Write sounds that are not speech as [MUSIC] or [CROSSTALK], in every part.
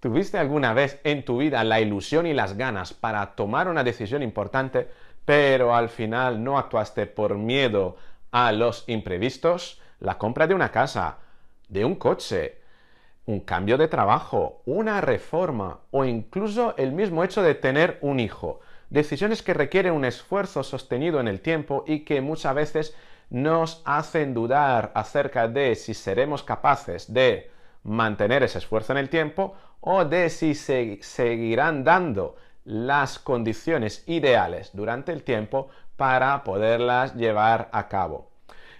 ¿Tuviste alguna vez en tu vida la ilusión y las ganas para tomar una decisión importante, pero al final no actuaste por miedo a los imprevistos? La compra de una casa, de un coche, un cambio de trabajo, una reforma o incluso el mismo hecho de tener un hijo. Decisiones que requieren un esfuerzo sostenido en el tiempo y que muchas veces nos hacen dudar acerca de si seremos capaces de mantener ese esfuerzo en el tiempo o de si seguirán dando las condiciones ideales durante el tiempo para poderlas llevar a cabo.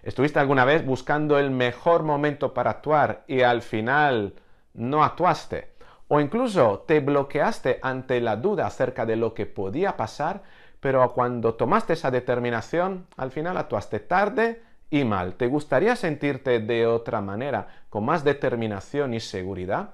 ¿Estuviste alguna vez buscando el mejor momento para actuar y al final no actuaste? ¿O incluso te bloqueaste ante la duda acerca de lo que podía pasar, pero cuando tomaste esa determinación, al final actuaste tarde y mal? ¿Te gustaría sentirte de otra manera, con más determinación y seguridad?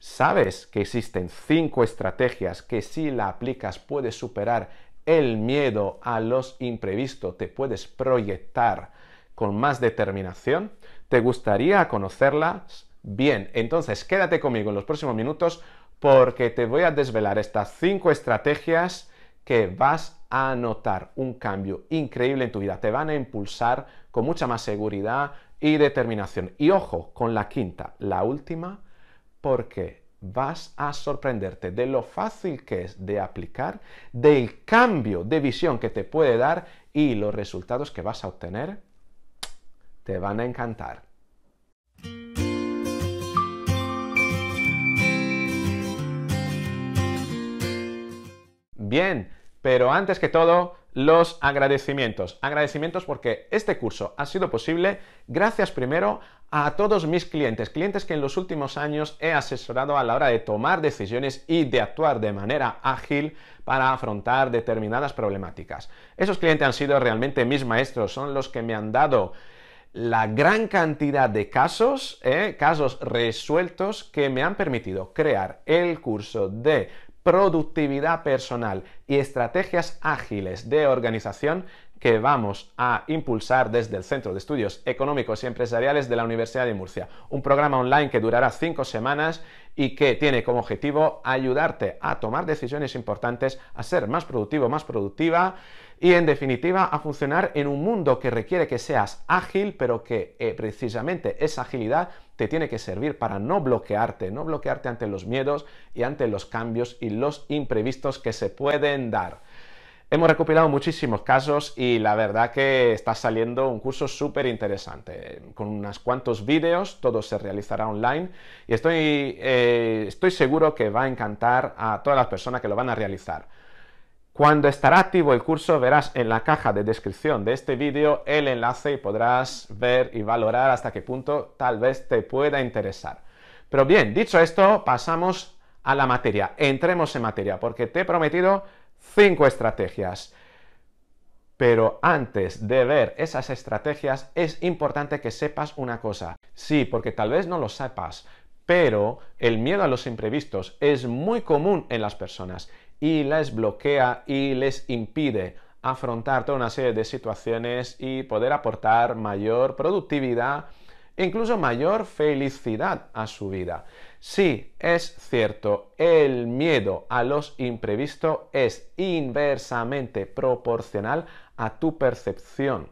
sabes que existen cinco estrategias que si la aplicas puedes superar el miedo a los imprevistos, te puedes proyectar con más determinación. ¿Te gustaría conocerlas? Bien, entonces quédate conmigo en los próximos minutos porque te voy a desvelar estas cinco estrategias que vas a notar un cambio increíble en tu vida. Te van a impulsar con mucha más seguridad y determinación. Y ojo con la quinta, la última, porque vas a sorprenderte de lo fácil que es de aplicar, del cambio de visión que te puede dar y los resultados que vas a obtener te van a encantar. Bien, pero antes que todo, los agradecimientos. Agradecimientos porque este curso ha sido posible gracias primero a todos mis clientes, clientes que en los últimos años he asesorado a la hora de tomar decisiones y de actuar de manera ágil para afrontar determinadas problemáticas. Esos clientes han sido realmente mis maestros, son los que me han dado la gran cantidad de casos, eh, casos resueltos que me han permitido crear el curso de productividad personal y estrategias ágiles de organización que vamos a impulsar desde el Centro de Estudios Económicos y Empresariales de la Universidad de Murcia. Un programa online que durará cinco semanas y que tiene como objetivo ayudarte a tomar decisiones importantes, a ser más productivo, más productiva y en definitiva a funcionar en un mundo que requiere que seas ágil, pero que eh, precisamente esa agilidad te tiene que servir para no bloquearte, no bloquearte ante los miedos y ante los cambios y los imprevistos que se pueden dar. Hemos recopilado muchísimos casos y la verdad que está saliendo un curso súper interesante, con unos cuantos vídeos, todo se realizará online y estoy, eh, estoy seguro que va a encantar a todas las personas que lo van a realizar. Cuando estará activo el curso verás en la caja de descripción de este vídeo el enlace y podrás ver y valorar hasta qué punto tal vez te pueda interesar. Pero bien, dicho esto, pasamos a la materia. Entremos en materia porque te he prometido cinco estrategias. Pero antes de ver esas estrategias es importante que sepas una cosa. Sí, porque tal vez no lo sepas, pero el miedo a los imprevistos es muy común en las personas y les bloquea y les impide afrontar toda una serie de situaciones y poder aportar mayor productividad e incluso mayor felicidad a su vida. Sí, es cierto, el miedo a los imprevistos es inversamente proporcional a tu percepción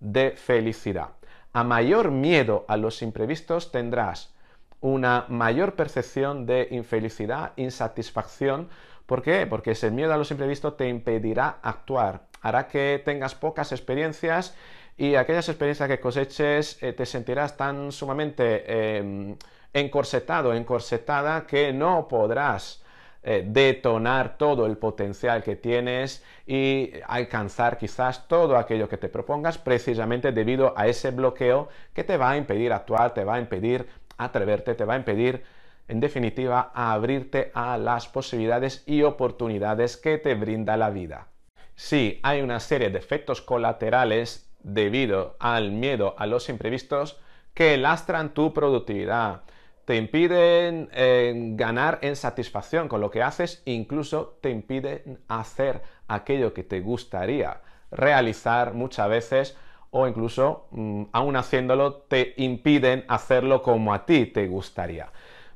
de felicidad. A mayor miedo a los imprevistos tendrás una mayor percepción de infelicidad, insatisfacción. ¿Por qué? Porque ese miedo a los imprevistos te impedirá actuar, hará que tengas pocas experiencias y aquellas experiencias que coseches eh, te sentirás tan sumamente... Em, encorsetado, encorsetada, que no podrás eh, detonar todo el potencial que tienes y alcanzar quizás todo aquello que te propongas precisamente debido a ese bloqueo que te va a impedir actuar, te va a impedir atreverte, te va a impedir en definitiva abrirte a las posibilidades y oportunidades que te brinda la vida. Sí, hay una serie de efectos colaterales debido al miedo a los imprevistos que lastran tu productividad, te impiden eh, ganar en satisfacción con lo que haces, incluso te impiden hacer aquello que te gustaría realizar muchas veces o incluso mm, aún haciéndolo te impiden hacerlo como a ti te gustaría.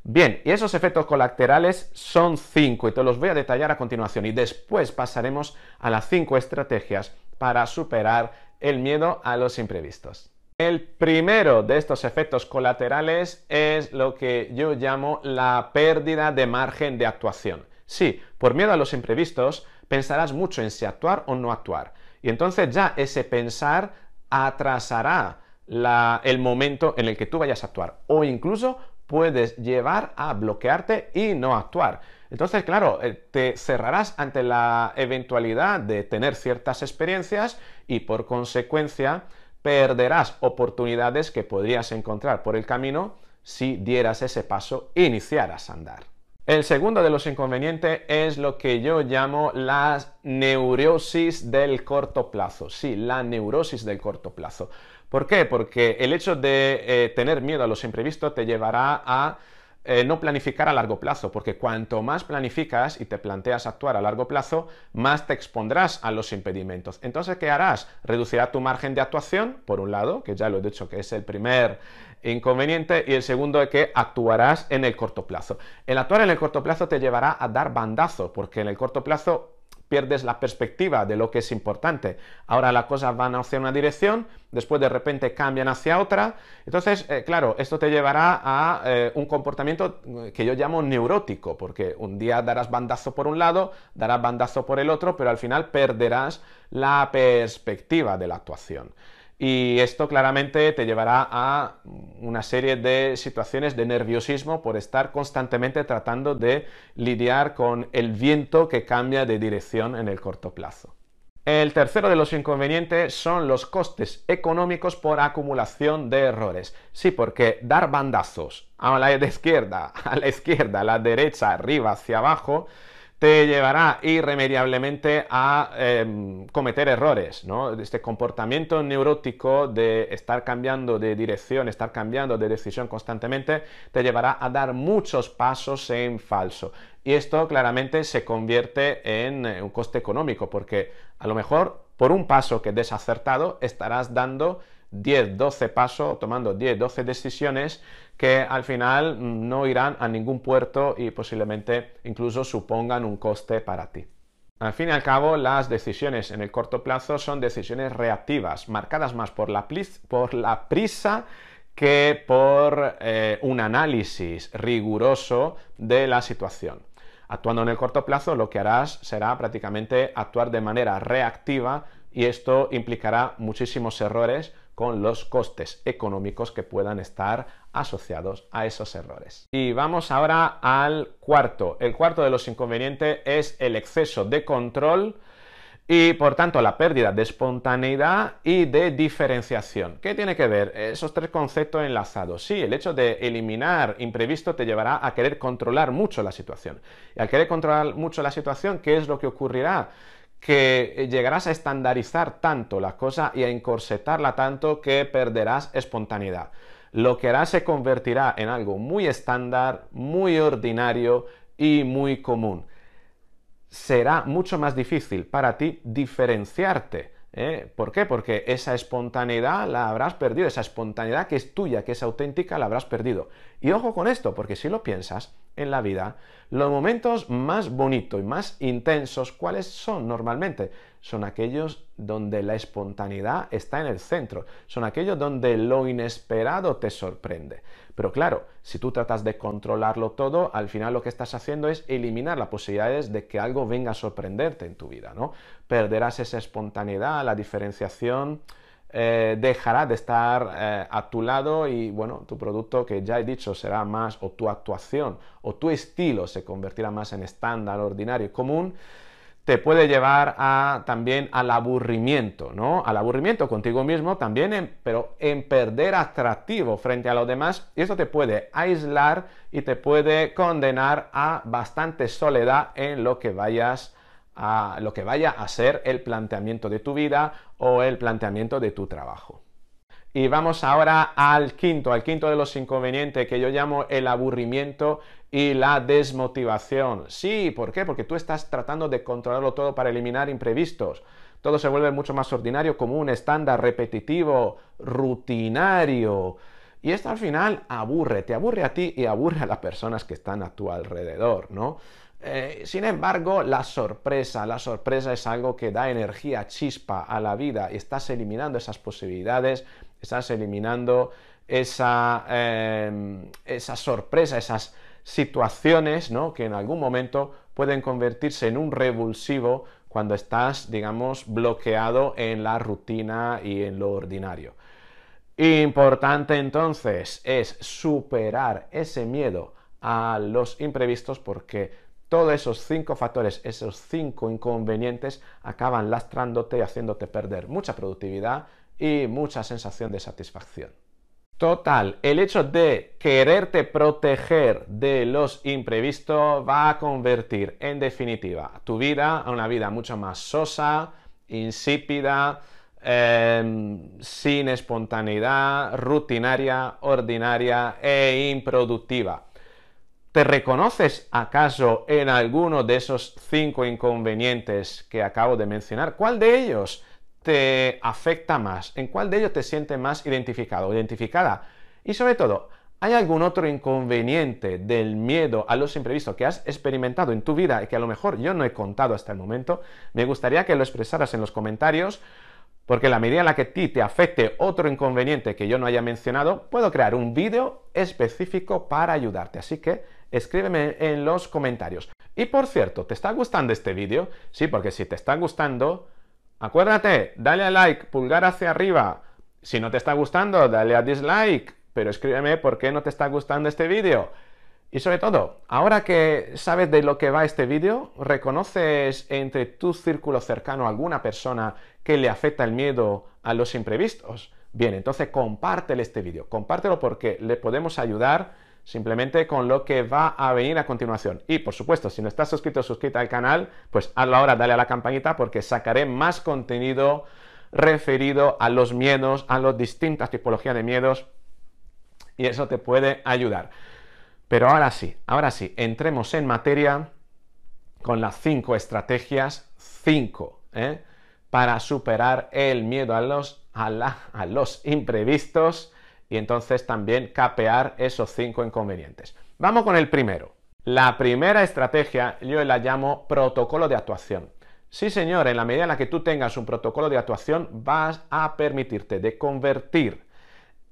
Bien, y esos efectos colaterales son cinco y te los voy a detallar a continuación y después pasaremos a las cinco estrategias para superar el miedo a los imprevistos. El primero de estos efectos colaterales es lo que yo llamo la pérdida de margen de actuación. Sí, por miedo a los imprevistos, pensarás mucho en si actuar o no actuar. Y entonces ya ese pensar atrasará el momento en el que tú vayas a actuar. O incluso puedes llevar a bloquearte y no actuar. Entonces, claro, eh, te cerrarás ante la eventualidad de tener ciertas experiencias y por consecuencia perderás oportunidades que podrías encontrar por el camino si dieras ese paso, iniciaras a andar. El segundo de los inconvenientes es lo que yo llamo la neurosis del corto plazo. Sí, la neurosis del corto plazo. ¿Por qué? Porque el hecho de eh, tener miedo a los imprevistos te llevará a eh, no planificar a largo plazo, porque cuanto más planificas y te planteas actuar a largo plazo, más te expondrás a los impedimentos. Entonces, ¿qué harás? Reducirá tu margen de actuación, por un lado, que ya lo he dicho que es el primer inconveniente, y el segundo es que actuarás en el corto plazo. El actuar en el corto plazo te llevará a dar bandazo, porque en el corto plazo pierdes la perspectiva de lo que es importante. Ahora las cosas van hacia una dirección, después de repente cambian hacia otra. Entonces, eh, claro, esto te llevará a eh, un comportamiento eh, que yo llamo neurótico, porque un día darás bandazo por un lado, darás bandazo por el otro, pero al final perderás la perspectiva de la actuación. Y esto claramente te llevará a una serie de situaciones de nerviosismo por estar constantemente tratando de lidiar con el viento que cambia de dirección en el corto plazo. El tercero de los inconvenientes son los costes económicos por acumulación de errores. Sí, porque dar bandazos a la izquierda, a la izquierda, a la derecha, arriba, hacia abajo, te llevará irremediablemente a em, cometer errores, ¿no? Este comportamiento neurótico de estar cambiando de dirección, estar cambiando de decisión constantemente, te llevará a dar muchos pasos en falso. Y esto claramente se convierte en eh, un coste económico, porque a lo mejor por un paso que desacertado estarás dando 10, 12 pasos, tomando 10, 12 decisiones que al final no irán a ningún puerto y posiblemente incluso supongan un coste para ti. Al fin y al cabo, las decisiones en el corto plazo son decisiones reactivas, marcadas más por la, prisa que por eh, un análisis riguroso de la situación. Actuando en el corto plazo, lo que harás será prácticamente actuar de manera reactiva y esto implicará muchísimos errores con los costes económicos que puedan estar asociados a esos errores. Y vamos ahora al cuarto. El cuarto de los inconvenientes es el exceso de control y por tanto la pérdida de espontaneidad y de diferenciación. ¿Qué tiene que ver esos tres conceptos enlazados? Sí, el hecho de eliminar imprevisto te llevará a querer controlar mucho la situación. Y al querer controlar mucho la situación, ¿qué es lo que ocurrirá? que eh, llegarás a estandarizar tanto la cosa y a encorsetarla tanto que perderás espontaneidad. Lo que harás se convertirá en algo muy estándar, muy ordinario y muy común. Será mucho más difícil para ti diferenciarte ¿Eh? ¿Por qué? Porque esa espontaneidad la habrás perdido, esa espontaneidad que es tuya, que es auténtica, la habrás perdido. Y ojo con esto, porque si lo piensas, en la vida, los momentos más bonitos y más intensos, ¿cuáles son normalmente? son aquellos donde la espontaneidad está en el centro, son aquellos donde lo inesperado te sorprende. Pero claro, si tú tratas de controlarlo todo, al final lo que estás haciendo es eliminar las posibilidades de que algo venga a sorprenderte en tu vida, ¿no? Perderás esa espontaneidad, la diferenciación, eh, dejará de estar eh, a tu lado y bueno, tu producto que ya he dicho será más o tu actuación o tu estilo se convertirá más en estándar, ordinario y común te puede llevar a, también al aburrimiento, ¿no? Al aburrimiento contigo mismo también, pero en perder atractivo frente a los demás. Y eso te puede aislar y te puede condenar a bastante soledad en lo que vayas a lo que vaya a ser el planteamiento de tu vida o el planteamiento de tu trabajo. Y vamos ahora al quinto, al quinto de los inconvenientes que yo llamo el aburrimiento y la desmotivación. Sí, ¿por qué? Porque tú estás tratando de controlarlo todo para eliminar imprevistos. Todo se vuelve mucho más ordinario, como un estándar repetitivo, rutinario. Y esto al final aburre, te aburre a ti y aburre a las personas que están a tu alrededor, ¿no? Eh, sin embargo, la sorpresa, la sorpresa es algo que da energía, chispa a la vida. y Estás eliminando esas posibilidades, estás eliminando esa, em, esa sorpresa, esas situaciones que en algún momento pueden convertirse en un revulsivo cuando estás, digamos, bloqueado en la rutina y en lo ordinario. Importante entonces es superar ese miedo a los imprevistos porque todos esos cinco factores, esos cinco inconvenientes acaban lastrándote y haciéndote perder mucha productividad y mucha sensación de satisfacción. Total, el hecho de quererte proteger de los imprevistos va a convertir en definitiva tu vida a una vida mucho más sosa, insípida, em, sin espontaneidad, rutinaria, ordinaria e improductiva. ¿Te reconoces acaso en alguno de esos cinco inconvenientes que acabo de mencionar? ¿Cuál de ellos? te afecta más? ¿En cuál de ellos te sientes más identificado o identificada? Y sobre todo, ¿hay algún otro inconveniente del miedo a los imprevistos que has experimentado en tu vida y que a lo mejor yo no he contado hasta el momento? Me gustaría que lo expresaras en los comentarios. Porque la medida en la que a ti te afecte otro inconveniente que yo no haya mencionado, puedo crear un vídeo específico para ayudarte. Así que escríbeme en los comentarios. Y por cierto, ¿te está gustando este vídeo? Sí, porque si te está gustando, Acuérdate, dale a like, pulgar hacia arriba. Si no te está gustando, dale a dislike, pero escríbeme por qué no te está gustando este vídeo. Y sobre todo, ahora que sabes de lo que va este vídeo, ¿reconoces entre tu círculo cercano alguna persona que le afecta el miedo a los imprevistos? Bien, entonces compártelo este vídeo, compártelo porque le podemos ayudar simplemente con lo que va a venir a continuación. Y por supuesto, si no estás suscrito o suscrita al canal, pues hazlo ahora, dale a la campanita porque sacaré más contenido referido a los miedos, a las distintas tipologías de miedos y eso te puede ayudar. Pero ahora sí, ahora sí, entremos en materia con las cinco estrategias, cinco, ¿eh? para superar el miedo a los, a los imprevistos y entonces también capear esos cinco inconvenientes. Vamos con el primero. La primera estrategia yo la llamo protocolo de actuación. Sí, señor, en la medida en la que tú tengas un protocolo de actuación vas a permitirte de convertir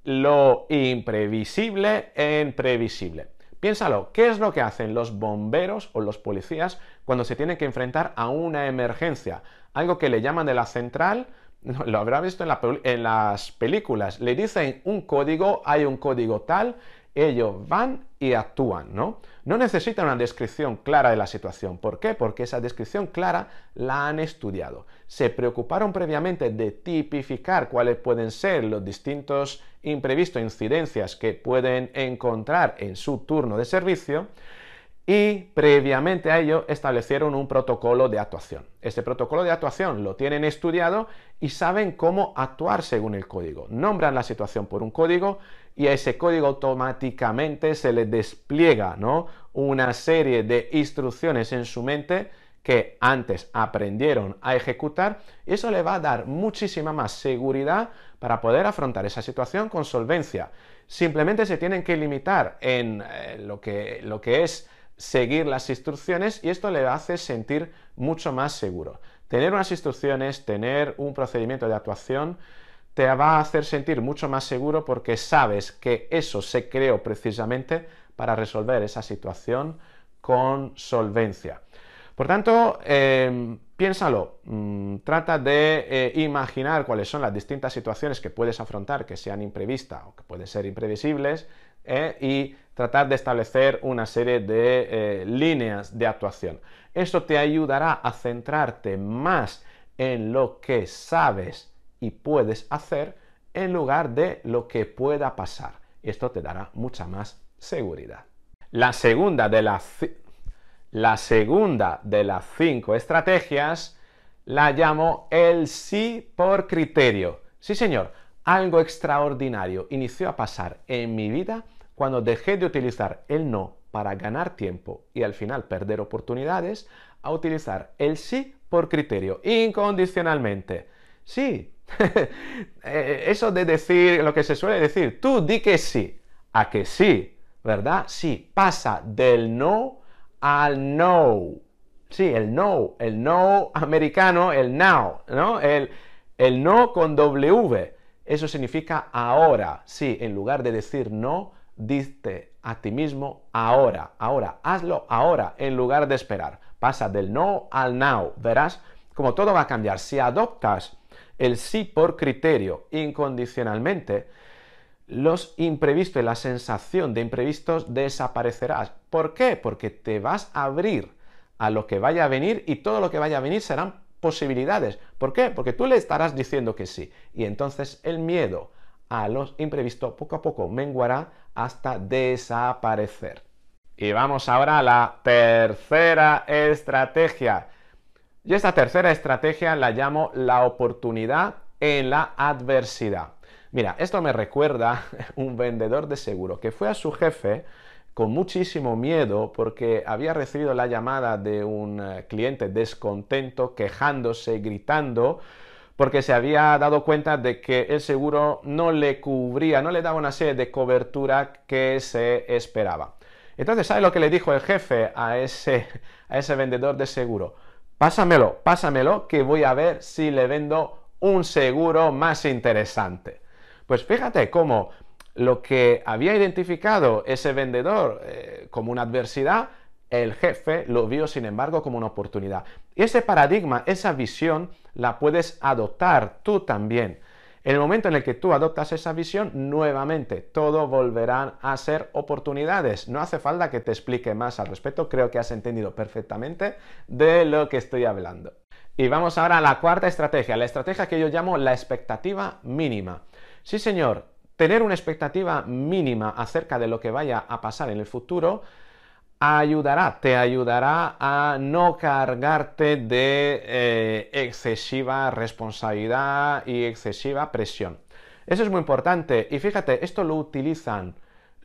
lo imprevisible en previsible. Piénsalo, ¿qué es lo que hacen los bomberos o los policías cuando se tienen que enfrentar a una emergencia? Algo que le llaman de la central [LAUGHS] lo habrá visto en, las películas, le dicen un código, hay un código tal, ellos van y actúan, ¿no? No necesitan una descripción clara de la situación. ¿Por qué? Porque esa descripción clara la han estudiado. Se preocuparon previamente de tipificar cuáles pueden ser los distintos imprevistos, incidencias que pueden encontrar en su turno de servicio y previamente a ello establecieron un protocolo de actuación. Este protocolo de actuación lo tienen estudiado y saben cómo actuar según el código. Nombran la situación por un código y a ese código automáticamente se le despliega una serie de instrucciones en su mente que antes aprendieron a ejecutar y eso le va a dar muchísima más seguridad para poder afrontar esa situación con solvencia. Simplemente se tienen que limitar en eh, lo que es seguir las instrucciones y esto le hace sentir mucho más seguro. Tener unas instrucciones, tener un procedimiento de actuación, te va a hacer sentir mucho más seguro porque sabes que eso se creó precisamente para resolver esa situación con solvencia. Por tanto, em, piénsalo, mm, trata de eh, imaginar cuáles son las distintas situaciones que puedes afrontar que sean imprevistas o que pueden ser imprevisibles, ¿eh? y tratar de establecer una serie de eh, líneas de actuación. Esto te ayudará a centrarte más en lo que sabes y puedes hacer en lugar de lo que pueda pasar. Esto te dará mucha más seguridad. La segunda de las, la segunda de las cinco estrategias la llamo el sí por criterio. Sí, señor, algo extraordinario inició a pasar en mi vida cuando dejé de utilizar el no para ganar tiempo y al final perder oportunidades, a utilizar el sí por criterio, incondicionalmente. Sí, [LAUGHS] eh, eso de decir lo que se suele decir, tú di que sí, a que sí, ¿verdad? Sí, pasa del no al no. Sí, el no, el no americano, el now, ¿no? El, el no con W. Eso significa ahora. Sí, en lugar de decir no, diste a ti mismo ahora, ahora, hazlo ahora en lugar de esperar. Pasa del no al now, verás como todo va a cambiar. Si adoptas el sí por criterio incondicionalmente, los imprevistos y la sensación de imprevistos desaparecerás. ¿Por qué? Porque te vas a abrir a lo que vaya a venir y todo lo que vaya a venir serán posibilidades. ¿Por qué? Porque tú le estarás diciendo que sí. Y entonces el miedo a los imprevistos poco a poco menguará hasta desaparecer. Y vamos ahora a la tercera estrategia. Y esta tercera estrategia la llamo la oportunidad en la adversidad. Mira, esto me recuerda [LAUGHS] un vendedor de seguro que fue a su jefe con muchísimo miedo porque había recibido la llamada de un eh, cliente descontento, quejándose, gritando, porque se había dado cuenta de que el seguro no le cubría, no le daba una serie de cobertura que se esperaba. Entonces, ¿sabes lo que le dijo el jefe a ese, a ese vendedor de seguro? Pásamelo, pásamelo, que voy a ver si le vendo un seguro más interesante. Pues fíjate cómo lo que había identificado ese vendedor eh, como una adversidad, el jefe lo vio, sin embargo, como una oportunidad. Y ese paradigma, esa visión, la puedes adoptar tú también. En el momento en el que tú adoptas esa visión, nuevamente todo volverá a ser oportunidades. No hace falta que te explique más al respecto, creo que has entendido perfectamente de lo que estoy hablando. Y vamos ahora a la cuarta estrategia, la estrategia que yo llamo la expectativa mínima. Sí, señor, tener una expectativa mínima acerca de lo que vaya a pasar en el futuro ayudará, te ayudará a no cargarte de eh, excesiva responsabilidad y excesiva presión. Eso es muy importante. Y fíjate, esto lo utilizan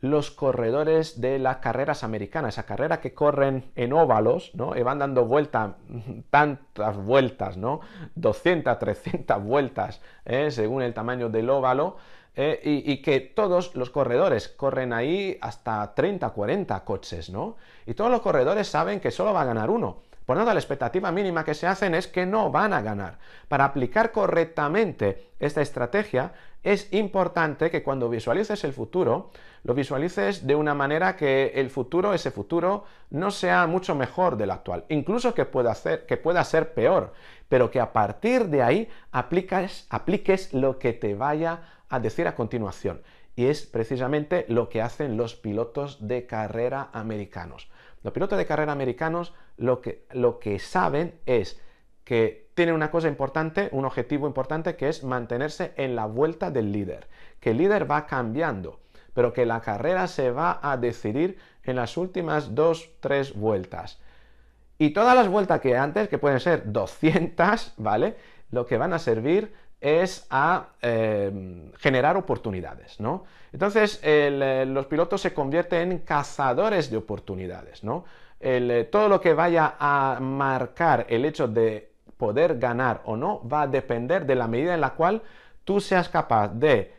los corredores de las carreras americanas, esa carrera que corren en óvalos, ¿no? Y van dando vueltas, [LAUGHS] tantas vueltas, ¿no? 200, 300 vueltas, ¿eh? según el tamaño del óvalo. Eh, y, que todos los corredores corren ahí hasta 30, 40 coches, ¿no? Y todos los corredores saben que solo va a ganar uno. Por lo tanto, la expectativa mínima que se hacen es que no van a ganar. Para aplicar correctamente esta estrategia, es importante que cuando visualices el futuro, lo visualices de una manera que el futuro, ese futuro, no sea mucho mejor del actual, incluso que pueda, que pueda ser peor, pero que a partir de ahí apliques, apliques lo que te vaya a decir a continuación. Y es precisamente lo que hacen los pilotos de carrera americanos. Los pilotos de carrera americanos lo que, lo que saben es que tienen una cosa importante, un objetivo importante, que es mantenerse en la vuelta del líder, que el líder va cambiando, pero que la carrera se va a decidir en las últimas dos, tres vueltas. Y todas las vueltas que antes, que pueden ser 200, ¿vale? Lo que van a servir es a em, generar oportunidades, ¿no? Entonces, eh, los pilotos se convierten en cazadores de oportunidades, ¿no? Eh, todo lo que vaya a marcar el hecho de poder ganar o no va a depender de la medida en la cual tú seas capaz de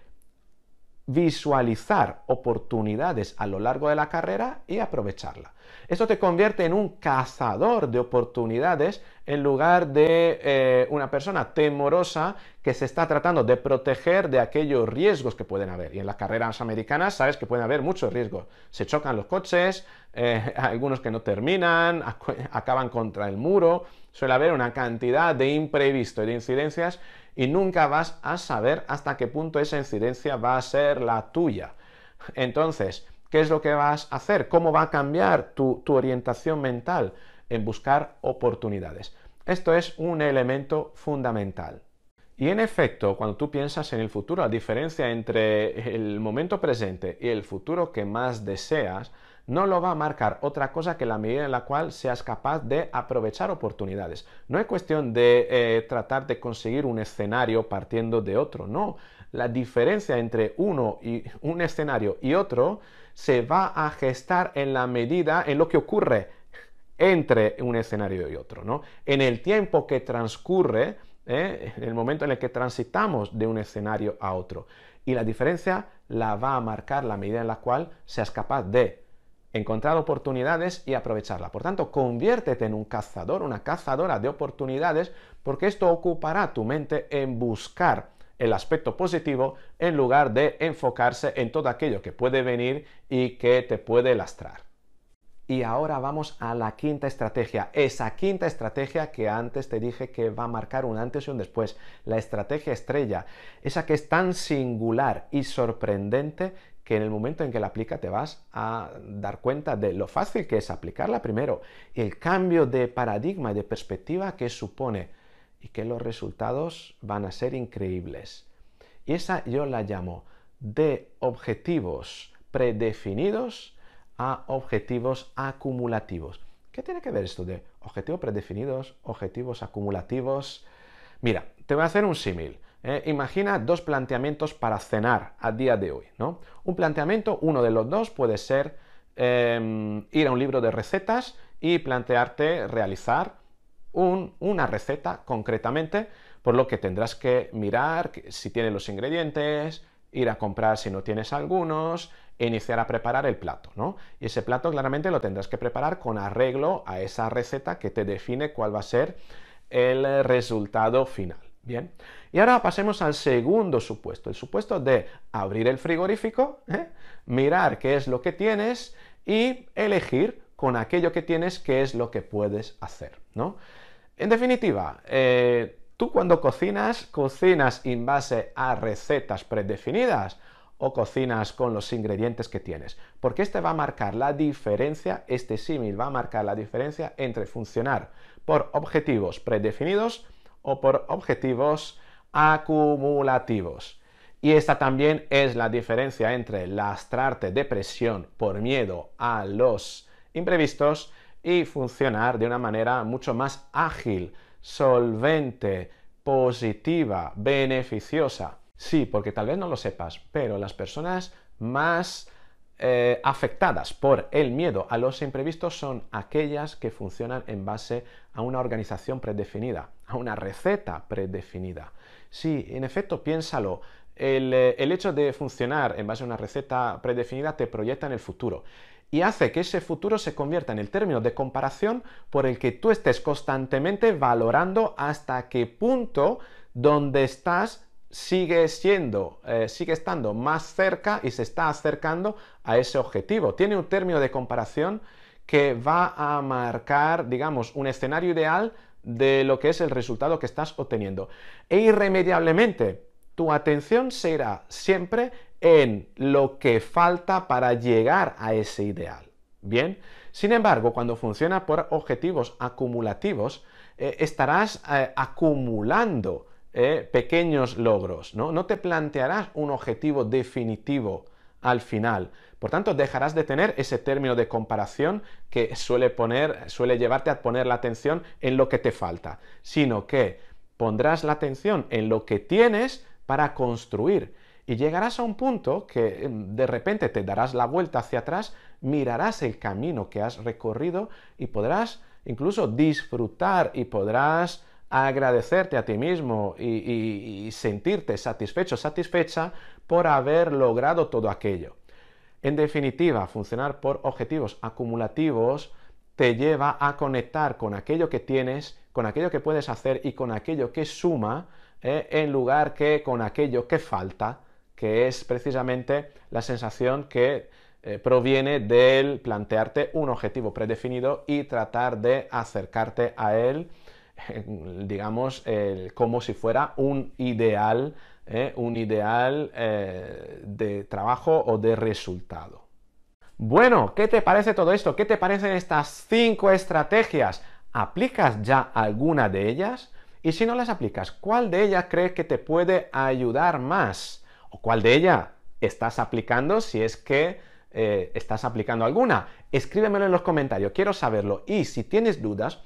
visualizar oportunidades a lo largo de la carrera y aprovecharla. Esto te convierte en un cazador de oportunidades en lugar de eh, una persona temorosa que se está tratando de proteger de aquellos riesgos que pueden haber. Y en las carreras americanas sabes que pueden haber muchos riesgos. Se chocan los coches, eh, [LAUGHS] algunos que no terminan, [LAUGHS] acaban contra el muro. Suele haber una cantidad de imprevisto y de incidencias y nunca vas a saber hasta qué punto esa incidencia va a ser la tuya. Entonces, ¿Qué es lo que vas a hacer? ¿Cómo va a cambiar tu, orientación mental en buscar oportunidades? Esto es un elemento fundamental. Y en efecto, cuando tú piensas en el futuro, la diferencia entre el momento presente y el futuro que más deseas, no lo va a marcar otra cosa que la medida en la cual seas capaz de aprovechar oportunidades. No es cuestión de eh, tratar de conseguir un escenario partiendo de otro, no. La diferencia entre uno y un escenario y otro se va a gestar en la medida en lo que ocurre entre un escenario y otro, ¿no? En el tiempo que transcurre, ¿eh? en el momento en el que transitamos de un escenario a otro. Y la diferencia la va a marcar la medida en la cual seas capaz de encontrar oportunidades y aprovecharla. Por tanto, conviértete en un cazador, una cazadora de oportunidades, porque esto ocupará tu mente en buscar el aspecto positivo en lugar de enfocarse en todo aquello que puede venir y que te puede lastrar. Y ahora vamos a la quinta estrategia, esa quinta estrategia que antes te dije que va a marcar un antes y un después, la estrategia estrella, esa que es tan singular y sorprendente que en el momento en que la aplica te vas a dar cuenta de lo fácil que es aplicarla primero, el cambio de paradigma y de perspectiva que supone y que los resultados van a ser increíbles. Y esa yo la llamo de objetivos predefinidos a objetivos acumulativos. ¿Qué tiene que ver esto de objetivos predefinidos, objetivos acumulativos? Mira, te voy a hacer un símil. ¿eh? imagina dos planteamientos para cenar a día de hoy, Un planteamiento, uno de los dos puede ser em, ir a un libro de recetas y plantearte realizar una receta concretamente, por lo que tendrás que mirar si tiene los ingredientes, ir a comprar si no tienes algunos, e iniciar a preparar el plato, ¿no? Y ese plato claramente lo tendrás que preparar con arreglo a esa receta que te define cuál va a ser el resultado final. Bien, y ahora pasemos al segundo supuesto, el supuesto de abrir el frigorífico, ¿eh? mirar qué es lo que tienes y elegir con aquello que tienes qué es lo que puedes hacer, ¿no? En definitiva, eh, tú cuando cocinas, cocinas en base a recetas predefinidas o cocinas con los ingredientes que tienes. Porque este va a marcar la diferencia, este símil va a marcar la diferencia entre funcionar por objetivos predefinidos o por objetivos acumulativos. Y esta también es la diferencia entre lastrarte de presión por miedo a los imprevistos y funcionar de una manera mucho más ágil, solvente, positiva, beneficiosa. Sí, porque tal vez no lo sepas, pero las personas más eh, afectadas por el miedo a los imprevistos son aquellas que funcionan en base a una organización predefinida, a una receta predefinida. Sí, en efecto, piénsalo. el eh, hecho de funcionar en base a una receta predefinida te proyecta en el futuro y hace que ese futuro se convierta en el término de comparación por el que tú estés constantemente valorando hasta qué punto donde estás sigue siendo, eh, sigue estando más cerca y se está acercando a ese objetivo. Tiene un término de comparación que va a marcar, digamos, un escenario ideal de lo que es el resultado que estás obteniendo. E irremediablemente, tu atención será siempre en lo que falta para llegar a ese ideal. Bien, sin embargo, cuando funciona por objetivos acumulativos, eh, estarás eh, acumulando eh, pequeños logros, ¿no? No te plantearás un objetivo definitivo al final. Por tanto, dejarás de tener ese término de comparación que suele llevarte a poner la atención en lo que te falta, sino que pondrás la atención en lo que tienes para construir y llegarás a un punto que em, de repente te darás la vuelta hacia atrás, mirarás el camino que has recorrido y podrás incluso disfrutar y podrás agradecerte a ti mismo y, sentirte satisfecho, satisfecha por haber logrado todo aquello. En definitiva, funcionar por objetivos acumulativos te lleva a conectar con aquello que tienes, con aquello que puedes hacer y con aquello que suma, eh, en lugar que con aquello que falta que es precisamente la sensación que eh, proviene del plantearte un objetivo predefinido y tratar de acercarte a él, digamos, como si fuera un ideal, ¿eh? un ideal eh, de trabajo o de resultado. Bueno, ¿qué te parece todo esto? ¿Qué te parecen estas cinco estrategias? ¿Aplicas ya alguna de ellas? Y si no las aplicas, ¿cuál de ellas crees que te puede ayudar más? cuál de ella estás aplicando si es que eh, estás aplicando alguna. Escríbemelo en los comentarios, quiero saberlo. Y si tienes dudas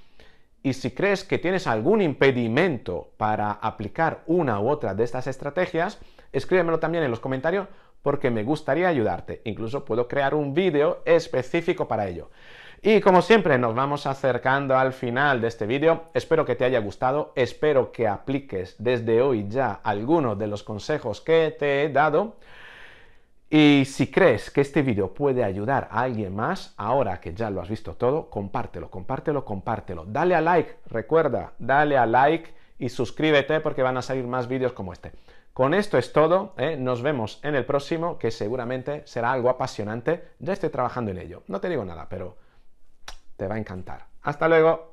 y si crees que tienes algún impedimento para aplicar una u otra de estas estrategias, escríbemelo también en los comentarios porque me gustaría ayudarte. Incluso puedo crear un vídeo específico para ello. Y como siempre nos vamos acercando al final de este vídeo, espero que te haya gustado, espero que apliques desde hoy ya algunos de los consejos que te he dado. Y si crees que este vídeo puede ayudar a alguien más, ahora que ya lo has visto todo, compártelo, compártelo, compártelo. Dale a like, recuerda, dale a like y suscríbete porque van a salir más vídeos como este. Con esto es todo, ¿eh? nos vemos en el próximo, que seguramente será algo apasionante, ya estoy trabajando en ello. No te digo nada, pero te va a encantar. Hasta luego.